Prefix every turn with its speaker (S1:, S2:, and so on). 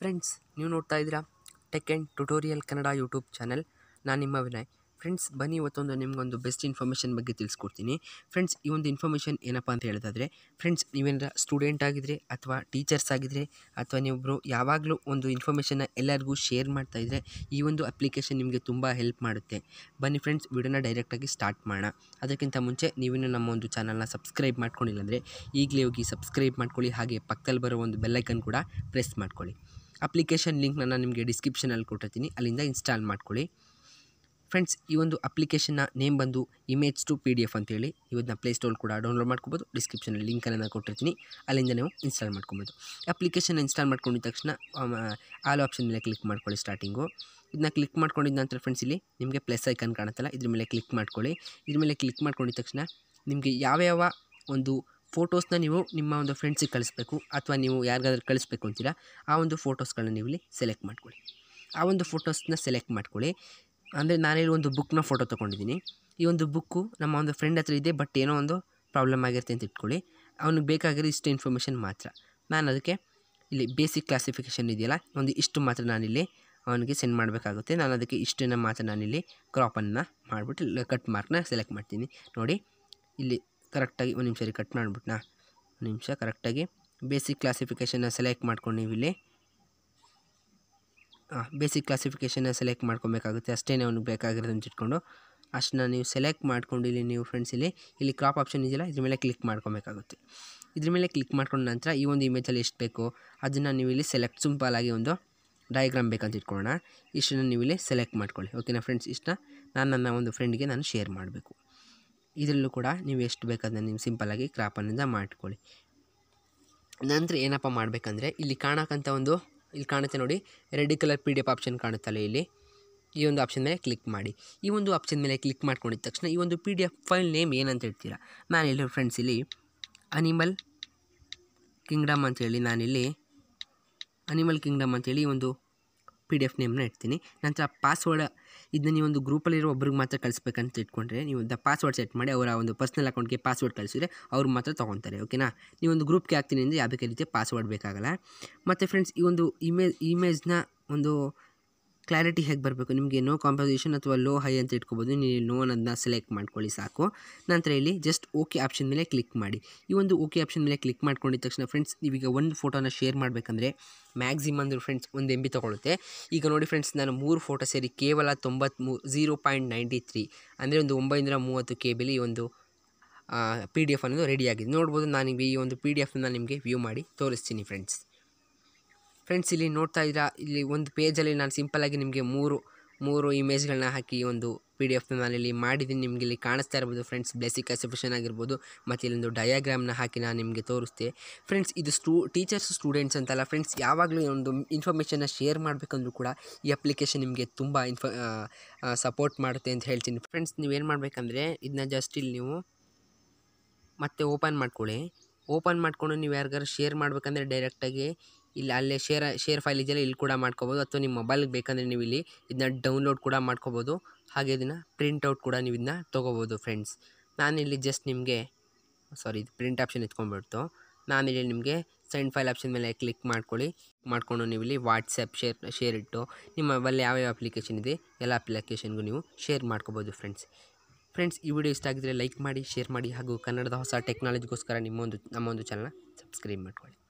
S1: friends ನೀವು ನೋಡ್ತಾ ಇದ್ದೀರಾ tech and tutorial Kannada YouTube channel ನಾನು ನಿಮ್ಮ ವಿನಯ್ ಫ್ರೆಂಡ್ಸ್ ಬನ್ನಿ ಇವತ್ತೊಂದು ನಿಮಗೊಂದು ಬೆಸ್ಟ್ ಇನ್ಫಾರ್ಮೇಷನ್ ಬಗ್ಗೆ ತಿಳಿಸ್ಕೊಡ್ತೀನಿ ಫ್ರೆಂಡ್ಸ್ ಈ ಒಂದು ಇನ್ಫಾರ್ಮೇಷನ್ ಏನಪ್ಪ ಅಂತ ಹೇಳೋದಾದರೆ ಫ್ರೆಂಡ್ಸ್ ನೀವೇನಾರ ಸ್ಟೂಡೆಂಟ್ ಆಗಿದ್ರೆ ಅಥವಾ ಟೀಚರ್ಸ್ ಆಗಿದ್ದರೆ ಅಥವಾ ನೀವೊಬ್ಬರು ಯಾವಾಗಲೂ ಒಂದು ಇನ್ಫಾರ್ಮೇಷನ್ನ ಎಲ್ಲರಿಗೂ ಶೇರ್ ಇದ್ದರೆ ಈ ಒಂದು ಅಪ್ಲಿಕೇಶನ್ ನಿಮಗೆ ತುಂಬ ಹೆಲ್ಪ್ ಮಾಡುತ್ತೆ ಬನ್ನಿ ಫ್ರೆಂಡ್ಸ್ ವಿಡಿಯೋನ ಡೈರೆಕ್ಟಾಗಿ ಸ್ಟಾರ್ಟ್ ಮಾಡೋಣ ಅದಕ್ಕಿಂತ ಮುಂಚೆ ನೀವೇನು ನಮ್ಮ ಒಂದು ಚಾನಲ್ನ ಸಬ್ಸ್ಕ್ರೈಬ್ ಮಾಡ್ಕೊಂಡಿಲ್ಲ ಅಂದರೆ ಈಗಲೇ ಹೋಗಿ ಸಬ್ಸ್ಕ್ರೈಬ್ ಮಾಡ್ಕೊಳ್ಳಿ ಹಾಗೆ ಪಕ್ಕದಲ್ಲಿ ಬರೋ ಒಂದು ಬೆಲ್ಲೈಕನ್ ಕೂಡ ಪ್ರೆಸ್ ಮಾಡ್ಕೊಳ್ಳಿ ಅಪ್ಲಿಕೇಶನ್ ಲಿಂಕ್ನ ನಾನು ನಿಮಗೆ ಡಿಸ್ಕ್ರಿಪ್ಷನಲ್ಲಿ ಕೊಟ್ಟಿರ್ತೀನಿ ಅಲ್ಲಿಂದ ಇನ್ಸ್ಟಾಲ್ ಮಾಡ್ಕೊಳ್ಳಿ ಫ್ರೆಂಡ್ಸ್ ಈ ಒಂದು ಅಪ್ಲಿಕೇಶನ್ನ ನೇಮ್ ಬಂದು image to P D F ಅಂತೇಳಿ ಇವನ್ನ ಪ್ಲೇಸ್ಟೋರ್ ಕೂಡ ಡೌನ್ಲೋಡ್ ಮಾಡ್ಕೊಬೋದು ಡಿಸ್ಕ್ರಿಪ್ಷನಲ್ಲಿ ಲಿಂಕನ್ನು ನಾನು ಕೊಟ್ಟಿರ್ತೀನಿ ಅಲ್ಲಿಂದ ನೀವು ಇನ್ಸ್ಟಾಲ್ ಮಾಡ್ಕೊಬೋದು ಅಪ್ಲಿಕೇಶನ್ ಇನ್ಸ್ಟಾಲ್ ಮಾಡ್ಕೊಂಡಿದ ತಕ್ಷಣ ಆಲ್ ಆಪ್ಷನ್ ಮೇಲೆ ಕ್ಲಿಕ್ ಮಾಡ್ಕೊಳ್ಳಿ ಸ್ಟಾರ್ಟಿಂಗು ಇದನ್ನ ಕ್ಲಿಕ್ ಮಾಡ್ಕೊಂಡಿದ್ದ ನಂತರ ಫ್ರೆಂಡ್ಸ್ ಇಲ್ಲಿ ನಿಮಗೆ ಪ್ಲಸ್ ಐಕನ್ ಕಾಣುತ್ತಲ್ಲ ಇದ್ರ ಮೇಲೆ ಕ್ಲಿಕ್ ಮಾಡ್ಕೊಳ್ಳಿ ಇದ್ರ ಮೇಲೆ ಕ್ಲಿಕ್ ಮಾಡ್ಕೊಂಡಿದ ತಕ್ಷಣ ನಿಮಗೆ ಯಾವ ಯಾವ ಒಂದು ಫೋಟೋಸ್ನ ನೀವು ನಿಮ್ಮ ಒಂದು ಫ್ರೆಂಡ್ಸಿಗೆ ಕಳಿಸ್ಬೇಕು ಅಥವಾ ನೀವು ಯಾರಿಗಾದ್ರೂ ಕಳಿಸ್ಬೇಕು ಅಂತೀರಾ ಆ ಒಂದು ಫೋಟೋಸ್ಗಳನ್ನ ನೀವು ಇಲ್ಲಿ ಸೆಲೆಕ್ಟ್ ಮಾಡ್ಕೊಳ್ಳಿ ಆ ಒಂದು ಫೋಟೋಸ್ನ ಸೆಲೆಕ್ಟ್ ಮಾಡ್ಕೊಳ್ಳಿ ಅಂದರೆ ನಾನಿಲ್ಲಿ ಒಂದು ಬುಕ್ನ ಫೋಟೋ ತೊಗೊಂಡಿದ್ದೀನಿ ಈ ಒಂದು ಬುಕ್ಕು ನಮ್ಮ ಒಂದು ಫ್ರೆಂಡ್ ಹತ್ರ ಇದೆ ಬಟ್ ಏನೋ ಒಂದು ಪ್ರಾಬ್ಲಮ್ ಆಗಿರುತ್ತೆ ಅಂತ ಇಟ್ಕೊಳ್ಳಿ ಅವ್ನಿಗೆ ಬೇಕಾಗಿರೋ ಇಷ್ಟು ಇನ್ಫಾರ್ಮೇಷನ್ ಮಾತ್ರ ನಾನು ಅದಕ್ಕೆ ಇಲ್ಲಿ ಬೇಸಿಕ್ ಕ್ಲಾಸಿಫಿಕೇಷನ್ ಇದೆಯಲ್ಲ ಒಂದು ಇಷ್ಟು ಮಾತ್ರ ನಾನಿಲ್ಲಿ ಅವನಿಗೆ ಸೆಂಡ್ ಮಾಡಬೇಕಾಗುತ್ತೆ ನಾನು ಅದಕ್ಕೆ ಇಷ್ಟನ್ನು ಮಾತ್ರ ನಾನಿಲ್ಲಿ ಕ್ರಾಪನ್ನು ಮಾಡಿಬಿಟ್ಟು ಕಟ್ ಮಾರ್ಕ್ನ ಸೆಲೆಕ್ಟ್ ಮಾಡ್ತೀನಿ ನೋಡಿ ಇಲ್ಲಿ ಕರೆಕ್ಟಾಗಿ ಒಂದು ನಿಮಿಷ ರೀ ಕಟ್ ಮಾಡಿಬಿಟ್ನಾ ಒಂದು ನಿಮಿಷ ಕರೆಕ್ಟಾಗಿ ಬೇಸಿಕ್ ಕ್ಲಾಸಿಫಿಕೇಷನ್ನ ಸೆಲೆಕ್ಟ್ ಮಾಡ್ಕೊಂಡು ನೀವು ಇಲ್ಲಿ ಹಾಂ ಬೇಸಿಕ್ ಕ್ಲಾಸಿಫಿಕೇಷನ್ನ ಸೆಲೆಕ್ಟ್ ಮಾಡ್ಕೊಬೇಕಾಗುತ್ತೆ ಅಷ್ಟೇ ಅವ್ನಿಗೆ ಅಂತ ಇಟ್ಕೊಂಡು ಅಷ್ಟನ್ನ ನೀವು ಸೆಲೆಕ್ಟ್ ಮಾಡ್ಕೊಂಡು ಇಲ್ಲಿ ನೀವು ಫ್ರೆಂಡ್ಸ್ ಇಲ್ಲಿ ಇಲ್ಲಿ ಕ್ರಾಪ್ ಆಪ್ಷನ್ ಇದೆಯಲ್ಲ ಇದ್ರ ಮೇಲೆ ಕ್ಲಿಕ್ ಮಾಡ್ಕೊಬೇಕಾಗುತ್ತೆ ಇದ್ರ ಮೇಲೆ ಕ್ಲಿಕ್ ಮಾಡ್ಕೊಂಡ ನಂತರ ಈ ಒಂದು ಇಮೇಜಲ್ಲಿ ಎಷ್ಟು ಬೇಕೋ ಅದನ್ನು ನೀವು ಇಲ್ಲಿ ಸೆಲೆಕ್ಟ್ ಸಿಂಪಲಾಗಿ ಒಂದು ಡಯಾಗ್ರಾಮ್ ಬೇಕಂತ ಇಟ್ಕೊಳ್ಳೋಣ ಇಷ್ಟನ್ನು ನೀವು ಇಲ್ಲಿ ಸೆಲೆಕ್ಟ್ ಮಾಡ್ಕೊಳ್ಳಿ ಓಕೆನಾ ಫ್ರೆಂಡ್ಸ್ ಇಷ್ಟನ್ನ ನಾನು ನನ್ನ ಒಂದು ಫ್ರೆಂಡ್ಗೆ ನಾನು ಶೇರ್ ಮಾಡಬೇಕು ಇದರಲ್ಲೂ ಕೂಡ ನೀವು ಎಷ್ಟು ಬೇಕಾದರೆ ನೀವು ಸಿಂಪಲ್ಲಾಗಿ ಕ್ರಾಪನ್ನಿಂದ ಮಾಡ್ಕೊಳ್ಳಿ ನಂತರ ಏನಪ್ಪ ಮಾಡಬೇಕಂದ್ರೆ ಇಲ್ಲಿ ಕಾಣಕ್ಕಂಥ ಒಂದು ಇಲ್ಲಿ ಕಾಣುತ್ತೆ ನೋಡಿ red colour P D F option ಕಾಣುತ್ತಲ್ಲ ಇಲ್ಲಿ ಈ ಒಂದು ಆಪ್ಷನ್ ಮೇಲೆ ಕ್ಲಿಕ್ ಮಾಡಿ ಈ ಒಂದು ಆಪ್ಷನ್ ಮೇಲೆ ಕ್ಲಿಕ್ ಮಾಡ್ಕೊಂಡಿದ ತಕ್ಷಣ ಈ ಒಂದು P D F file name ಏನಂತ ಹೇಳ್ತೀರಾ ಇಲ್ಲಿ ಫ್ರೆಂಡ್ಸ್ ಇಲ್ಲಿ ಅನಿಮಲ್ ಕಿಂಗ್ಡಮ್ ಅಂತೇಳಿ ನಾನಿಲ್ಲಿ ಅನಿಮಲ್ ಕಿಂಗ್ಡಮ್ ಅಂತೇಳಿ ಒಂದು ಪಿ ಡಿ ಎಫ್ ನೇಮ್ನ ಇಡ್ತೀನಿ ನಂತರ ಪಾಸ್ವರ್ಡ್ ಇದನ್ನ ನೀವೊಂದು ಗ್ರೂಪಲ್ಲಿರೋ ಒಬ್ರಿಗೆ ಮಾತ್ರ ಕಳಿಸ್ಬೇಕಂತ ಇಟ್ಕೊಂಡ್ರೆ ನೀವು ದ ಪಾಸ್ವರ್ಡ್ ಸೆಟ್ ಮಾಡಿ ಅವರ ಒಂದು ಪರ್ಸ್ನಲ್ ಅಕೌಂಟ್ಗೆ ಪಾಸ್ವರ್ಡ್ ಕಳಿಸಿದ್ರೆ ಅವ್ರು ಮಾತ್ರ ತೊಗೊತಾರೆ ಓಕೆನಾ ನೀವೊಂದು ಗ್ರೂಪ್ಗೆ ಹಾಕ್ತೀನಿ ಅಂದರೆ ಯಾವುದೇ ರೀತಿಯ ಪಾಸ್ವರ್ಡ್ ಬೇಕಾಗಲ್ಲ ಮತ್ತು ಫ್ರೆಂಡ್ಸ್ ಈ ಒಂದು ಇಮೇಜ್ ಇಮೇಜ್ನ ಒಂದು ಕ್ಲಾರಿಟಿ ಹೇಗೆ ಬರಬೇಕು ನಿಮಗೆ ನೋ ಕಾಂಪೋಸಿಷನ್ ಅಥವಾ ಲೋ ಹೈ ಅಂತ ಇಟ್ಕೋಬೋದು ನೀವು ನೋ ಅನ್ನೋದನ್ನ ಸೆಲೆಕ್ಟ್ ಮಾಡ್ಕೊಳ್ಳಿ ಸಾಕು ನಂತರ ಇಲ್ಲಿ ಜಸ್ಟ್ ಓಕೆ ಆಪ್ಷನ್ ಮೇಲೆ ಕ್ಲಿಕ್ ಮಾಡಿ ಈ ಒಂದು ಓಕೆ ಆಪ್ಷನ್ ಮೇಲೆ ಕ್ಲಿಕ್ ಮಾಡ್ಕೊಂಡಿದ ತಕ್ಷಣ ಫ್ರೆಂಡ್ಸ್ ನೀವೀಗ ಒಂದು ಫೋಟೋನ ಶೇರ್ ಮಾಡಬೇಕಂದ್ರೆ ಮ್ಯಾಕ್ಸಿಮಮ್ ಅಂದರೆ ಫ್ರೆಂಡ್ಸ್ ಒಂದು ಎಂ ಬಿ ತೊಗೊಳುತ್ತೆ ಈಗ ನೋಡಿ ಫ್ರೆಂಡ್ಸ್ ನಾನು ಮೂರು ಫೋಟೋ ಸೇರಿ ಕೇವಲ ಮೂರು ಝೀರೋ ಪಾಯಿಂಟ್ ನೈಂಟಿ ತ್ರೀ ಅಂದರೆ ಒಂದು ಒಂಬೈನೂರ ಮೂವತ್ತು ಕೆ ಬಿಲಿ ಒಂದು ಪಿ ಡಿ ಎಫ್ ಅನ್ನೋದು ರೆಡಿಯಾಗಿದೆ ನೋಡ್ಬೋದು ನಾನು ಈ ಒಂದು ಪಿ ಡಿ ಎಫ್ನ ನಿಮಗೆ ವ್ಯೂ ಮಾಡಿ ತೋರಿಸ್ತೀನಿ ಫ್ರೆಂಡ್ಸ್ ಫ್ರೆಂಡ್ಸ್ ಇಲ್ಲಿ ನೋಡ್ತಾ ಇದ್ದೀರಾ ಇಲ್ಲಿ ಒಂದು ಪೇಜಲ್ಲಿ ನಾನು ಸಿಂಪಲ್ಲಾಗಿ ನಿಮಗೆ ಮೂರು ಮೂರು ಇಮೇಜ್ಗಳನ್ನ ಹಾಕಿ ಒಂದು ಪಿ ಡಿ ಎಫ್ನ ನಾನು ಇಲ್ಲಿ ಮಾಡಿದ್ದೀನಿ ನಿಮಗೆ ಇಲ್ಲಿ ಕಾಣಿಸ್ತಾ ಇರ್ಬೋದು ಫ್ರೆಂಡ್ಸ್ ಬ್ಲೆಸಿಕ್ ಅಸೋಸಿಯೇಷನ್ ಆಗಿರ್ಬೋದು ಮತ್ತು ಇಲ್ಲೊಂದು ಡಯಾಗ್ರಾಮ್ನ ಹಾಕಿ ನಾನು ನಿಮಗೆ ತೋರಿಸ್ತೆ ಫ್ರೆಂಡ್ಸ್ ಇದು ಸ್ಟೂ ಟೀಚರ್ಸ್ ಸ್ಟೂಡೆಂಟ್ಸ್ ಅಂತಲ್ಲ ಫ್ರೆಂಡ್ಸ್ ಯಾವಾಗಲೂ ಒಂದು ಇನ್ಫಾರ್ಮೇಷನ್ನ ಶೇರ್ ಮಾಡಬೇಕಂದ್ರೂ ಕೂಡ ಈ ಅಪ್ಲಿಕೇಶನ್ ನಿಮಗೆ ತುಂಬ ಇನ್ಫ ಸಪೋರ್ಟ್ ಮಾಡುತ್ತೆ ಅಂತ ಹೇಳ್ತೀನಿ ಫ್ರೆಂಡ್ಸ್ ನೀವೇನು ಮಾಡಬೇಕಂದ್ರೆ ಇದನ್ನ ಜಸ್ಟ್ ಇಲ್ಲಿ ನೀವು ಮತ್ತೆ ಓಪನ್ ಮಾಡ್ಕೊಳ್ಳಿ ಓಪನ್ ಮಾಡಿಕೊಂಡು ನೀವು ಯಾರಿಗಾರು ಶೇರ್ ಮಾಡಬೇಕಂದ್ರೆ ಡೈರೆಕ್ಟಾಗಿ ಇಲ್ಲಿ ಅಲ್ಲೇ ಶೇರ್ ಶೇರ್ ಫೈಲ್ ಇದೆಯಲ್ಲ ಇಲ್ಲಿ ಕೂಡ ಮಾಡ್ಕೋಬೋದು ಅಥವಾ ನಿಮ್ಮ ಮೊಬೈಲ್ಗೆ ಬೇಕಂದರೆ ನೀವು ಇಲ್ಲಿ ಇದನ್ನ ಡೌನ್ಲೋಡ್ ಕೂಡ ಮಾಡ್ಕೋಬೋದು ಹಾಗೆ ಇದನ್ನು ಔಟ್ ಕೂಡ ನೀವು ಇದನ್ನ ತೊಗೋಬೋದು ಫ್ರೆಂಡ್ಸ್ ನಾನಿಲ್ಲಿ ಜಸ್ಟ್ ನಿಮಗೆ ಸಾರಿ ಇದು ಪ್ರಿಂಟ್ ಆಪ್ಷನ್ ಎತ್ಕೊಂಡ್ಬಿಡ್ತು ನಾನಿಲ್ಲಿ ನಿಮಗೆ ಸೆಂಡ್ ಫೈಲ್ ಆಪ್ಷನ್ ಮೇಲೆ ಕ್ಲಿಕ್ ಮಾಡ್ಕೊಳ್ಳಿ ಮಾಡಿಕೊಂಡು ನೀವು ಇಲ್ಲಿ ವಾಟ್ಸಪ್ ಶೇರ್ ಶೇರ್ ಇಟ್ಟು ನಿಮ್ಮ ಮೊಬೈಲ್ ಯಾವ್ಯಾವ ಅಪ್ಲಿಕೇಶನ್ ಇದೆ ಎಲ್ಲ ಅಪ್ಲಿಕೇಶನ್ಗೂ ನೀವು ಶೇರ್ ಮಾಡ್ಕೋಬೋದು ಫ್ರೆಂಡ್ಸ್ ಫ್ರೆಂಡ್ಸ್ ಈ ವಿಡಿಯೋ ಇಷ್ಟ ಆಗಿದ್ರೆ ಲೈಕ್ ಮಾಡಿ ಶೇರ್ ಮಾಡಿ ಹಾಗೂ ಕನ್ನಡದ ಹೊಸ ಟೆಕ್ನಾಲಜಿಗೋಸ್ಕರ ನಿಮ್ಮೊಂದು ನಮ್ಮೊಂದು ಚಾನಲ್ನ ಸಬ್ಸ್ಕ್ರೈಬ್ ಮಾಡ್ಕೊಳ್ಳಿ